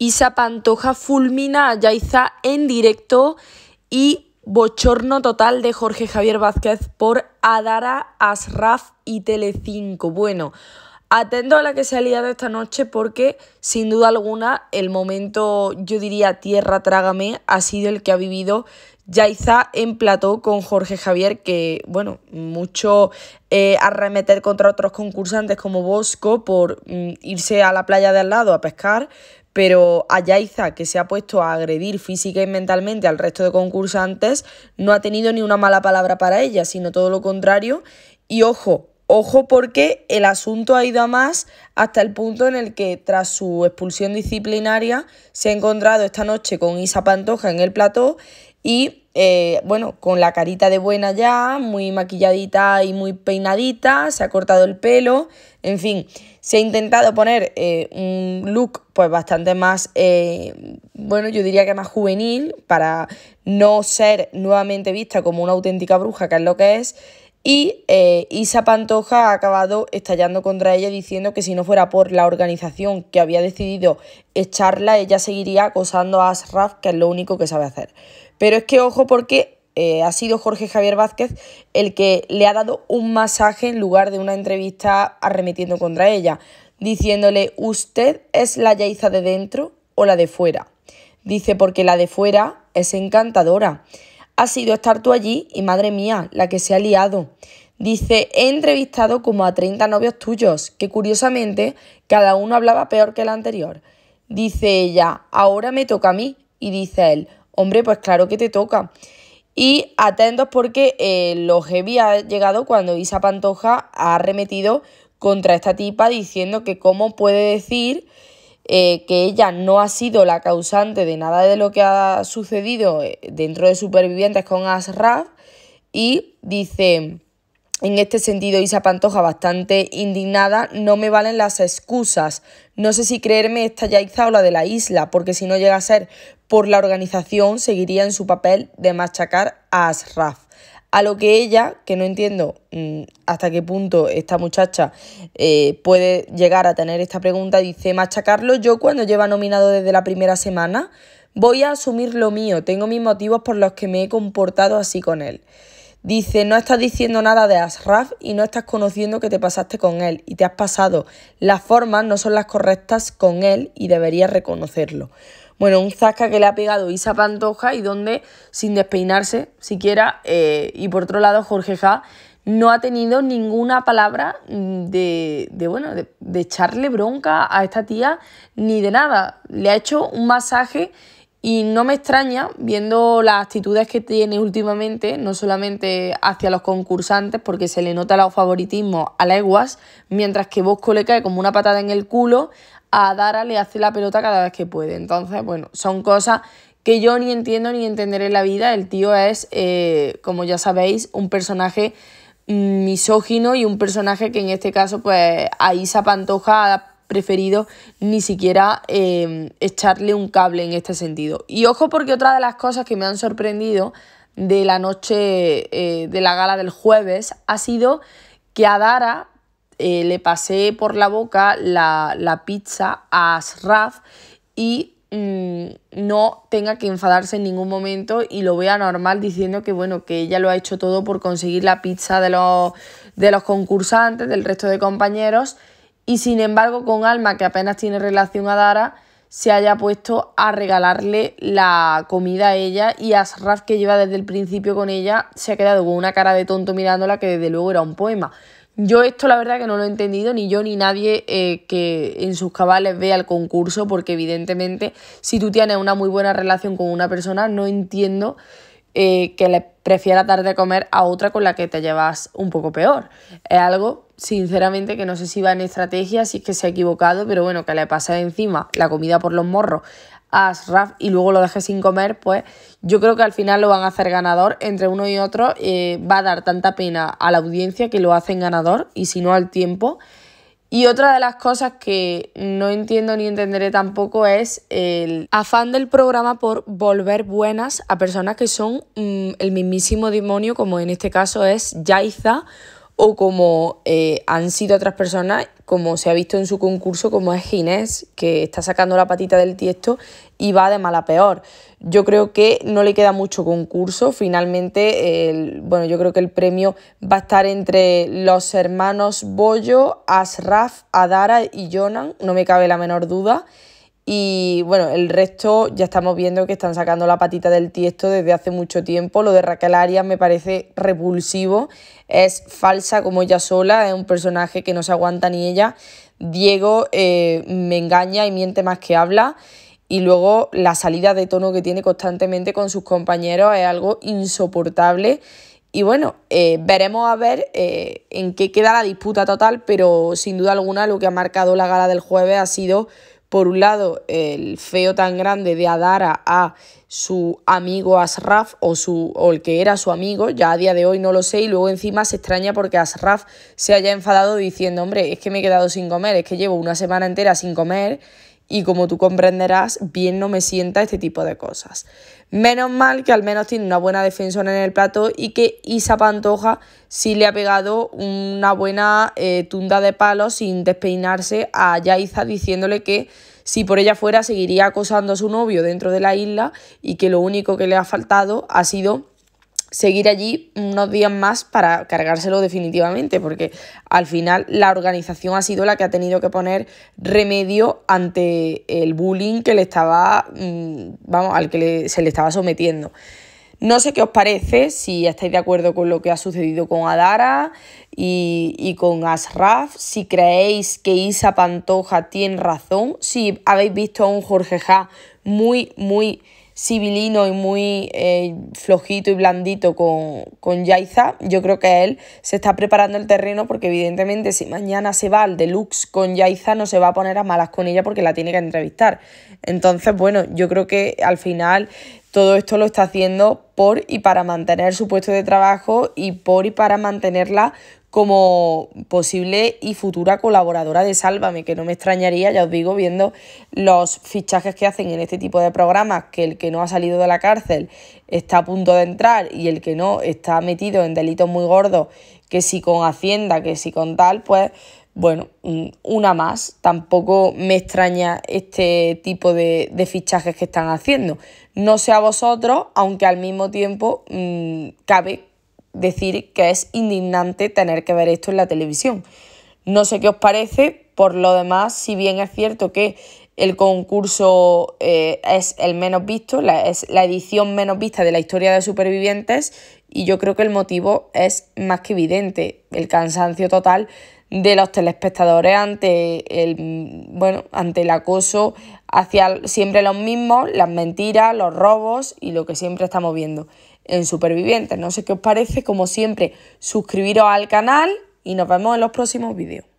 Isa Pantoja fulmina a Yaiza en directo y bochorno total de Jorge Javier Vázquez por Adara, Asraf y Telecinco. Bueno, Atento a la que se ha liado esta noche porque sin duda alguna el momento, yo diría tierra trágame, ha sido el que ha vivido Yaiza en plató con Jorge Javier, que, bueno, mucho eh, arremeter contra otros concursantes como Bosco por mm, irse a la playa de al lado a pescar, pero a Yaiza, que se ha puesto a agredir física y mentalmente al resto de concursantes, no ha tenido ni una mala palabra para ella, sino todo lo contrario. Y ojo, Ojo porque el asunto ha ido a más hasta el punto en el que tras su expulsión disciplinaria se ha encontrado esta noche con Isa Pantoja en el plató y eh, bueno, con la carita de buena ya, muy maquilladita y muy peinadita, se ha cortado el pelo, en fin, se ha intentado poner eh, un look pues bastante más, eh, bueno, yo diría que más juvenil para no ser nuevamente vista como una auténtica bruja, que es lo que es. Y eh, Isa Pantoja ha acabado estallando contra ella diciendo que si no fuera por la organización que había decidido echarla, ella seguiría acosando a Ashraf, que es lo único que sabe hacer. Pero es que ojo porque eh, ha sido Jorge Javier Vázquez el que le ha dado un masaje en lugar de una entrevista arremetiendo contra ella, diciéndole, ¿usted es la Yaiza de dentro o la de fuera? Dice, porque la de fuera es encantadora ha sido estar tú allí y madre mía, la que se ha liado. Dice, he entrevistado como a 30 novios tuyos, que curiosamente cada uno hablaba peor que el anterior. Dice ella, ahora me toca a mí. Y dice él, hombre, pues claro que te toca. Y atentos porque eh, lo heavy ha llegado cuando Isa Pantoja ha arremetido contra esta tipa diciendo que cómo puede decir eh, que ella no ha sido la causante de nada de lo que ha sucedido eh, dentro de Supervivientes con Asraf y dice, en este sentido Isa Pantoja bastante indignada, no me valen las excusas, no sé si creerme esta Yaiza o la de la isla, porque si no llega a ser por la organización seguiría en su papel de machacar a Asraf. A lo que ella, que no entiendo mm, hasta qué punto esta muchacha eh, puede llegar a tener esta pregunta, dice, machacarlo yo cuando lleva nominado desde la primera semana, voy a asumir lo mío, tengo mis motivos por los que me he comportado así con él. Dice, no estás diciendo nada de Asraf y no estás conociendo que te pasaste con él y te has pasado. Las formas no son las correctas con él y deberías reconocerlo. Bueno, un zasca que le ha pegado Isa Pantoja y donde, sin despeinarse siquiera, eh, y por otro lado, Jorge Ja no ha tenido ninguna palabra mm, de, de bueno, de, de echarle bronca a esta tía ni de nada. Le ha hecho un masaje y no me extraña, viendo las actitudes que tiene últimamente, no solamente hacia los concursantes, porque se le nota el favoritismo a la Eguas, mientras que Bosco le cae como una patada en el culo, a Dara le hace la pelota cada vez que puede. Entonces, bueno, son cosas que yo ni entiendo ni entenderé en la vida. El tío es, eh, como ya sabéis, un personaje mm, misógino y un personaje que en este caso, pues, a Isa Pantoja ha preferido ni siquiera em, echarle un cable en este sentido. Y ojo porque otra de las cosas que me han sorprendido de la noche eh, de la gala del jueves ha sido que a Dara eh, le pasé por la boca la, pizza a Asraf y mm, no tenga que enfadarse en ningún momento y lo vea normal diciendo que bueno, que ella lo ha hecho todo por conseguir la pizza de los, de los concursantes, del resto de compañeros y sin embargo con Alma, que apenas tiene relación a Dara, se haya puesto a regalarle la comida a ella y Asraf, que lleva desde el principio con ella, se ha quedado con una cara de tonto mirándola que desde luego era un poema. Yo esto la verdad que no lo he entendido, ni yo ni nadie eh, que en sus cabales vea el concurso, porque evidentemente si tú tienes una muy buena relación con una persona, no entiendo eh, que le prefiera dar de comer a otra con la que te llevas un poco peor. Es algo, sinceramente, que no sé si va en estrategia, si es que se ha equivocado, pero bueno, que le pasa encima la comida por los morros a Ashraf y luego lo deje sin comer, pues yo creo que al final lo van a hacer ganador entre uno y otro. Eh, va a dar tanta pena a la audiencia que lo hacen ganador y si no al tiempo. Y otra de las cosas que no entiendo ni entenderé tampoco es el afán del programa por volver buenas a personas que son mm, el mismísimo demonio, como en este caso es Yaiza o como eh, han sido otras personas, como se ha visto en su concurso, como es Ginés, que está sacando la patita del tiesto y va de mal a peor. Yo creo que no le queda mucho concurso. Finalmente, el, bueno, yo creo que el premio va a estar entre los hermanos Bollo, Asraf, Adara y Jonan, no me cabe la menor duda. Y bueno, el resto ya estamos viendo que están sacando la patita del tiesto desde hace mucho tiempo. Lo de Raquel Arias me parece repulsivo. Es falsa como ella sola, es un personaje que no se aguanta ni ella. Diego eh, me engaña y miente más que habla. Y luego la salida de tono que tiene constantemente con sus compañeros es algo insoportable. Y bueno, eh, veremos a ver eh, en qué queda la disputa total, pero sin duda alguna lo que ha marcado la gala del jueves ha sido por un lado, el feo tan grande de Adara a su amigo Asraf o, su, o el que era su amigo, ya a día de hoy no lo sé, y luego encima se extraña porque Asraf se haya enfadado diciendo, hombre, es que me he quedado sin comer, es que llevo una semana entera sin comer y como tú comprenderás, bien no me sienta este tipo de cosas. Menos mal que al menos tiene una buena defensora en el plato y que Isa Pantoja sí le ha pegado una buena eh, tunda de palos sin despeinarse a Yaiza diciéndole que si por ella fuera seguiría acosando a su novio dentro de la isla y que lo único que le ha faltado ha sido seguir allí unos días más para cargárselo definitivamente, porque al final la organización ha sido la que ha tenido que poner remedio ante el bullying que le estaba, mm, vamos, al que se le estaba sometiendo. No sé qué os parece, si estáis de acuerdo con lo que ha sucedido con Adara y, y, con Asraf, si creéis que Isa Pantoja tiene razón, si habéis visto a un Jorge Ja muy, muy Sibilino y muy eh, flojito y blandito con, con Yaiza, yo creo que él se está preparando el terreno porque evidentemente si mañana se va al deluxe con Yaiza no se va a poner a malas con ella porque la tiene que entrevistar. Entonces, bueno, yo creo que al final todo esto lo está haciendo por y para mantener su puesto de trabajo y por y para mantenerla como posible y futura colaboradora de Sálvame, que no me extrañaría, ya os digo, viendo los fichajes que hacen en este tipo de programas, que el que no ha salido de la cárcel está a punto de entrar y el que no está metido en delitos muy gordos, que si con Hacienda, que si con tal, pues bueno, una más. Tampoco me extraña este tipo de, fichajes que están haciendo. No sé a vosotros, aunque al mismo tiempo mm, cabe decir que es indignante tener que ver esto en la televisión. No sé qué os parece, por lo demás, si bien es cierto que el concurso eh, es el menos visto, es la edición menos vista de la historia de supervivientes y yo creo que el motivo es más que evidente, el cansancio total de los telespectadores ante el bueno, ante el acoso hacia siempre los mismos, las mentiras, los robos y lo que siempre estamos viendo en Supervivientes. No sé qué os parece, como siempre, suscribiros al canal y nos vemos en los próximos vídeos.